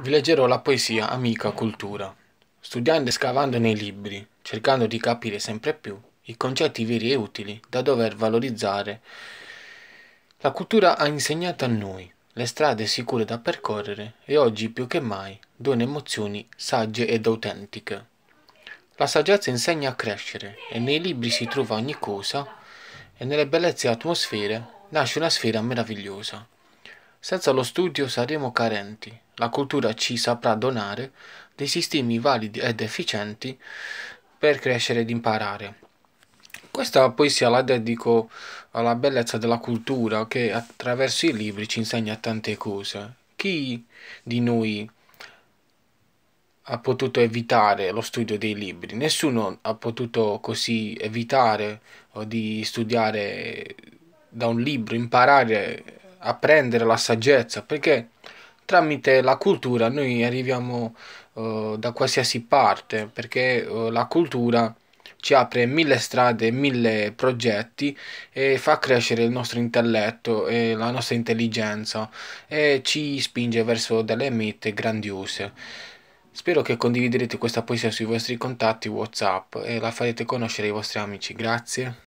Vi leggerò la poesia amica cultura, studiando e scavando nei libri, cercando di capire sempre più i concetti veri e utili da dover valorizzare. La cultura ha insegnato a noi le strade sicure da percorrere e oggi più che mai dona emozioni sagge ed autentiche. La saggezza insegna a crescere e nei libri si trova ogni cosa e nelle bellezze atmosfere nasce una sfera meravigliosa. Senza lo studio saremo carenti, la cultura ci saprà donare dei sistemi validi ed efficienti per crescere ed imparare. Questa poesia la dedico alla bellezza della cultura che attraverso i libri ci insegna tante cose. Chi di noi ha potuto evitare lo studio dei libri. Nessuno ha potuto così evitare di studiare da un libro, imparare apprendere la saggezza, perché tramite la cultura noi arriviamo uh, da qualsiasi parte, perché uh, la cultura ci apre mille strade, mille progetti e fa crescere il nostro intelletto e la nostra intelligenza e ci spinge verso delle mete grandiose. Spero che condividerete questa poesia sui vostri contatti WhatsApp e la farete conoscere ai vostri amici. Grazie.